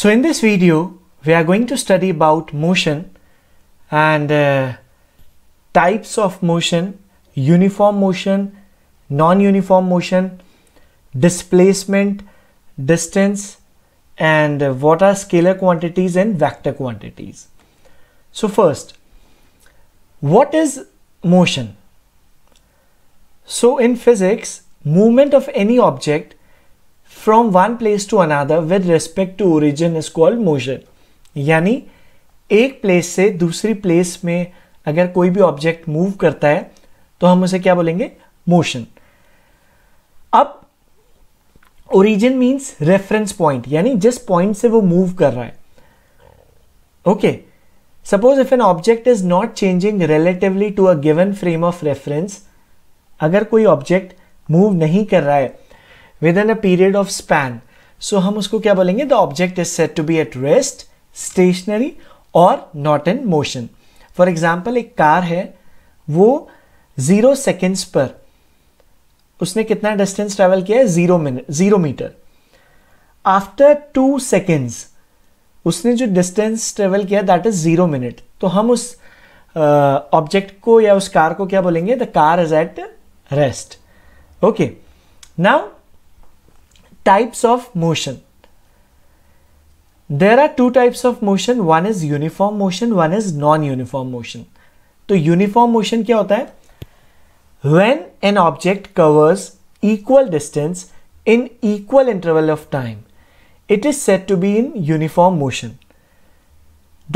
So in this video, we are going to study about motion and uh, types of motion, uniform motion, non-uniform motion, displacement, distance, and what are scalar quantities and vector quantities. So first, what is motion? So in physics, movement of any object from one place to another with respect to origin is called motion यानी एक place से दूसरी place में अगर कोई भी object move करता है तो हम उसे क्या बोलेंगे मोशन अब ओरिजिन मीन्स रेफरेंस पॉइंट यानी जिस पॉइंट से वो मूव कर रहा है okay suppose if an object is not changing relatively to a given frame of reference अगर कोई ऑब्जेक्ट मूव नहीं कर रहा है within a period of span so हम उसको क्या बोलेंगे the object is set to be at rest stationary और not in motion for example एक कार है वो जीरो सेकेंड्स पर उसने कितना डिस्टेंस ट्रेवल किया है zero minute zero meter after two seconds उसने जो डिस्टेंस ट्रेवल किया दैट इज जीरो मिनट तो हम उस ऑब्जेक्ट uh, को या उस कार को क्या बोलेंगे the car is at rest okay now types of motion. There are two types of motion. One is uniform motion, one is non-uniform motion. तो uniform motion क्या होता है When an object covers equal distance in equal interval of time, it is said to be in uniform motion.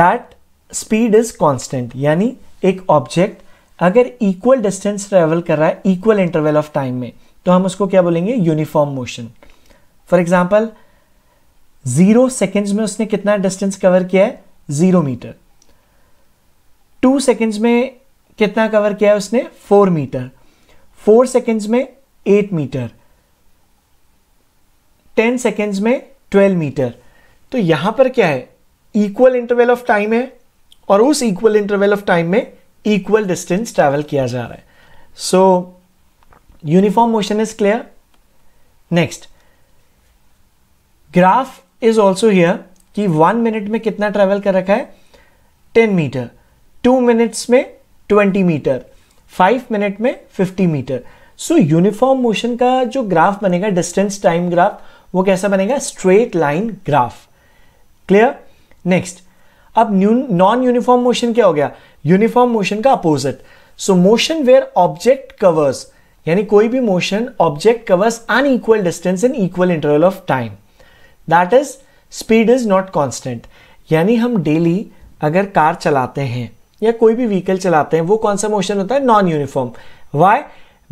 That speed is constant. यानी एक object अगर equal distance travel कर रहा है इक्वल इंटरवल ऑफ टाइम में तो हम उसको क्या बोलेंगे uniform motion for example zero seconds में उसने कितना डिस्टेंस कवर किया है जीरो मीटर टू सेकेंड्स में कितना कवर किया है उसने फोर मीटर फोर सेकेंड्स में एट मीटर टेन सेकेंड्स में ट्वेल्व मीटर तो यहां पर क्या है इक्वल इंटरवल ऑफ टाइम है और उस इक्वल इंटरवल ऑफ टाइम में इक्वल डिस्टेंस ट्रेवल किया जा रहा है so uniform motion is clear next graph is also here कि वन मिनट में कितना ट्रेवल कर रखा है टेन मीटर टू मिनट्स में ट्वेंटी मीटर फाइव मिनट में fifty meter so uniform motion का जो ग्राफ बनेगा डिस्टेंस टाइम ग्राफ वो कैसा बनेगा straight line graph clear next अब नॉन यूनिफॉर्म मोशन क्या हो गया यूनिफॉर्म मोशन का opposite so motion where object covers यानी कोई भी motion object covers unequal distance in equal interval of time that is speed is not constant यानी हम डेली अगर कार चलाते हैं या कोई भी व्हीकल चलाते हैं वो कौन सा मोशन होता है non uniform why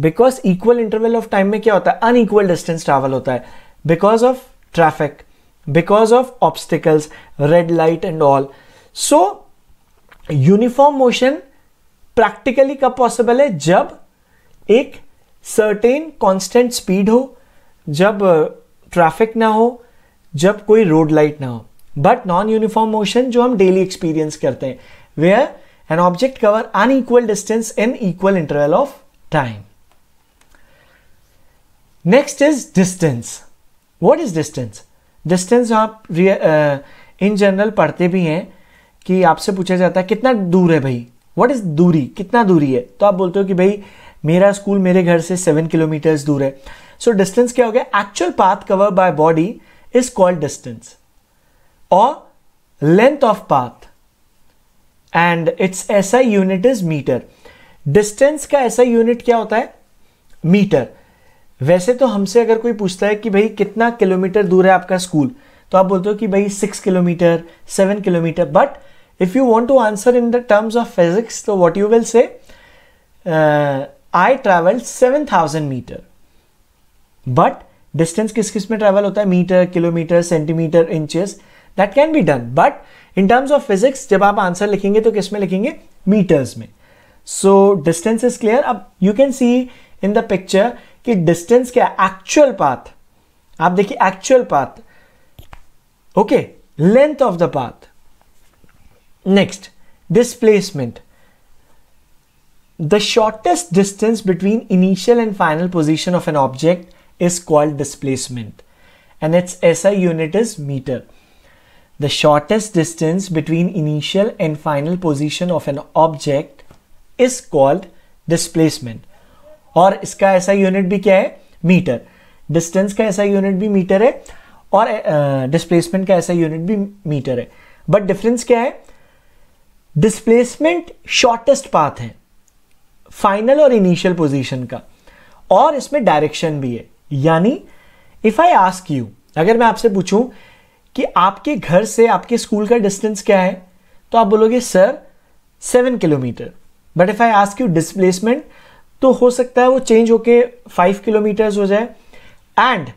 because equal interval of time में क्या होता है अनइक्वल डिस्टेंस ट्रैवल होता है because of traffic because of obstacles red light and all so uniform motion practically कब पॉसिबल है जब एक सर्टेन कॉन्स्टेंट स्पीड हो जब ट्रैफिक uh, ना हो जब कोई रोड लाइट ना हो बट नॉन यूनिफॉर्म मोशन जो हम डेली एक्सपीरियंस करते हैं where an object cover unequal distance in equal interval of time next is distance what is distance distance आप इन जनरल uh, पढ़ते भी हैं कि आपसे पूछा जाता है कितना दूर है भाई वॉट इज दूरी कितना दूरी है तो आप बोलते हो कि भाई मेरा स्कूल मेरे घर से सेवन किलोमीटर्स दूर है सो so, डिस्टेंस क्या हो गया actual path cover by body is called distance or length of path and its SI unit is meter. Distance का ऐसा यूनिट क्या होता है मीटर वैसे तो हमसे अगर कोई पूछता है कि भाई कितना किलोमीटर दूर है आपका स्कूल तो आप बोलते हो कि भाई six kilometer seven kilometer but if you want to answer in the terms of physics तो what you will say I travel seven thousand meter but distance किस किस में ट्रेवल होता है meter kilometer centimeter inches that can be done but in terms of physics जब आप answer लिखेंगे तो किस में लिखेंगे मीटर्स में सो डिस्टेंस इज क्लियर अब you can see in the picture कि डिस्टेंस क्या एक्चुअल पाथ आप देखिए actual path okay length of the path next displacement the shortest distance between initial and final position of an object is called displacement and its SI unit is meter. The shortest distance between initial and final position of an object is called displacement. और इसका ऐसा unit भी क्या है metre distance का ऐसा unit भी metre है और डिस्प्लेसमेंट uh, का ऐसा यूनिट भी मीटर है बट डिफरेंस क्या है डिस्प्लेसमेंट शॉर्टेस्ट पाथ है फाइनल और इनिशियल पोजीशन का और इसमें डायरेक्शन भी है यानी इफ आई आस्क यू अगर मैं आपसे पूछूं कि आपके घर से आपके स्कूल का डिस्टेंस क्या है तो आप बोलोगे sir seven kilometer but if I ask you displacement तो हो सकता है वो चेंज होके फाइव किलोमीटर्स हो जाए and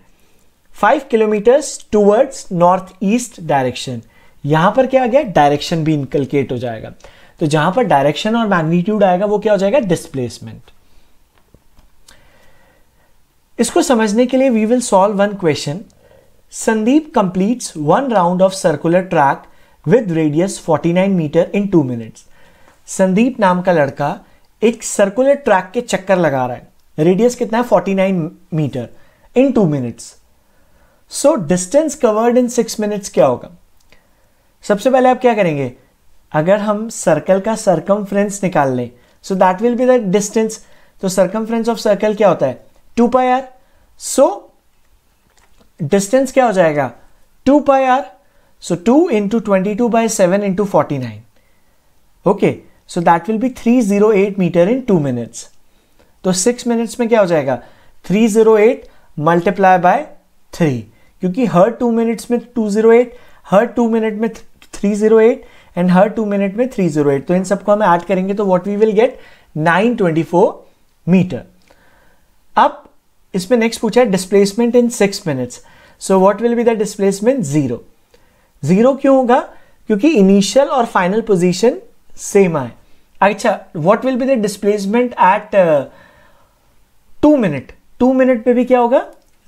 five kilometers towards north east direction यहां पर क्या आ गया डायरेक्शन भी इंकलकेट हो जाएगा तो जहां पर डायरेक्शन और मैग्नीट्यूड आएगा वो क्या हो जाएगा डिस्प्लेसमेंट इसको समझने के लिए we will solve one question Sandeep completes one round of circular track with radius 49 meter in two minutes Sandeep नाम का लड़का एक सर्कुलर ट्रैक के चक्कर लगा रहा है रेडियस कितना है 49 meter in two minutes so distance covered in six minutes क्या होगा सबसे पहले आप क्या करेंगे अगर हम सर्कल का सर्कम निकाल लें so that will be the distance तो सर्कम ऑफ सर्कल क्या होता है two pi r so distance क्या हो जाएगा two pi r so two into twenty two by seven into forty nine okay so that will be three zero eight meter in two minutes तो six minutes में क्या हो जाएगा three zero eight multiply by three क्योंकि हर two minutes में two zero eight हर two minute में थ्री जीरो एट एंड हर टू मिनट में थ्री जीरो एट तो इन सबको हम ऐड करेंगे तो what we will get nine twenty four meter अब इसमें नेक्स्ट पूछा है displacement in six minutes so what will be the displacement zero zero क्यों होगा क्योंकि इनिशियल और फाइनल पोजीशन सेम आए अच्छा what will be the displacement at two minute two minute पे भी क्या होगा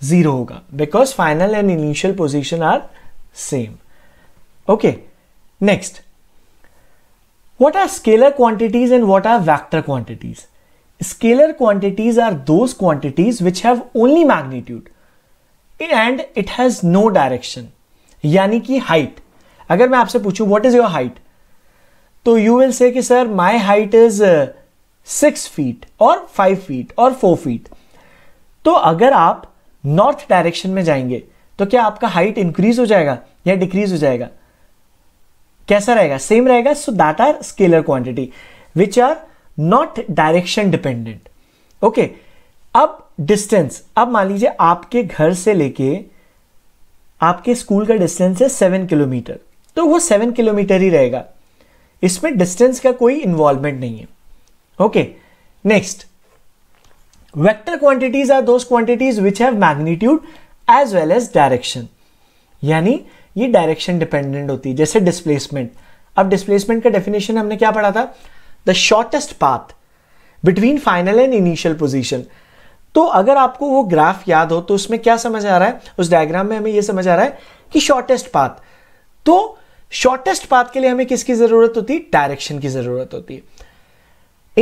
जीरो होगा because final and initial position are same okay next what are scalar quantities and what are vector quantities scalar quantities are those quantities which have only magnitude and it has no direction यानी कि height अगर मैं आपसे पूछूं what is your height तो you will say कि sir my height is six feet और five feet और फोर फीट तो अगर आप नॉर्थ डायरेक्शन में जाएंगे तो क्या आपका हाइट इंक्रीज हो जाएगा या डिक्रीज हो जाएगा कैसा रहेगा सेम रहेगा so that are scalar quantity which are not direction dependent okay अब डिस्टेंस अब मान लीजिए आपके घर से लेके आपके स्कूल का डिस्टेंस है सेवन किलोमीटर तो वो सेवन किलोमीटर ही रहेगा इसमें डिस्टेंस का कोई इन्वॉल्वमेंट नहीं है okay next vector quantities are those quantities which have magnitude as well as direction यानी ये डायरेक्शन डिपेंडेंट होती है जैसे डिस्प्लेसमेंट अब डिस्प्लेसमेंट का डेफिनेशन हमने क्या पढ़ा था the shortest path between final and initial position तो अगर आपको वो ग्राफ याद हो तो उसमें क्या समझ आ रहा है उस डायग्राम में हमें यह समझ आ रहा है कि शॉर्टेस्ट पाथ तो शॉर्टेस्ट पाथ के लिए हमें किसकी जरूरत होती है डायरेक्शन की जरूरत होती है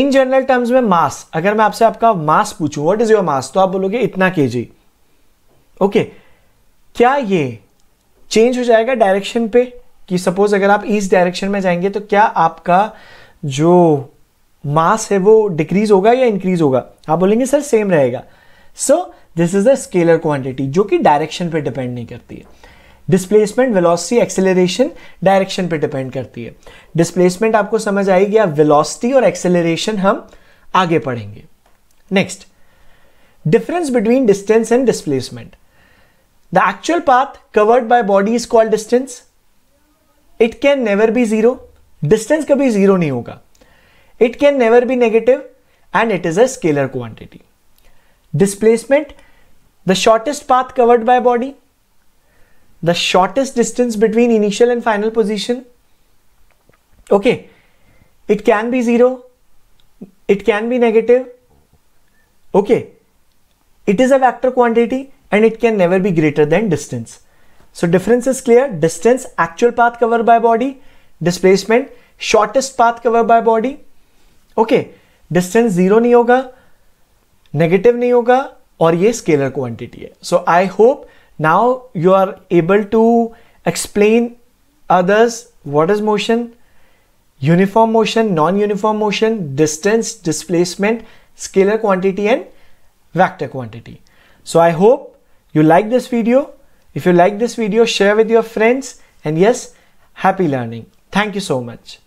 इन जनरल टर्म्स में मास अगर मैं आपसे आपका मास पूछूं व्हाट इज योर मास तो आप बोलोगे इतना के जी ओके क्या ये चेंज हो जाएगा डायरेक्शन पे कि सपोज अगर आप ईस्ट डायरेक्शन में जाएंगे तो क्या आपका जो मास है वो डिक्रीज होगा या इंक्रीज होगा आप बोलेंगे सर सेम रहेगा so this is the scalar quantity जो कि डायरेक्शन पे डिपेंड नहीं करती है डिस्प्लेसमेंट वेलोसिटी एक्सेलरेशन डायरेक्शन पे डिपेंड करती है डिस्प्लेसमेंट आपको समझ आएगी या वेलोसिटी और एक्सेलरेशन हम आगे पढ़ेंगे next difference between distance and displacement the actual path covered by body is called distance it can never be zero distance कभी जीरो नहीं होगा it can never be negative and it is a scalar quantity displacement the shortest path covered by body the shortest distance between initial and final position okay it can be zero it can be negative okay it is a vector quantity and it can never be greater than distance so difference is clear distance actual path covered by body displacement shortest path cover by body okay distance zero नहीं होगा negative नहीं होगा और ये scalar quantity है so I hope now you are able to explain others what is motion uniform motion non uniform motion distance displacement scalar quantity and vector quantity so I hope you like this video if you like this video share with your friends and yes happy learning Thank you so much.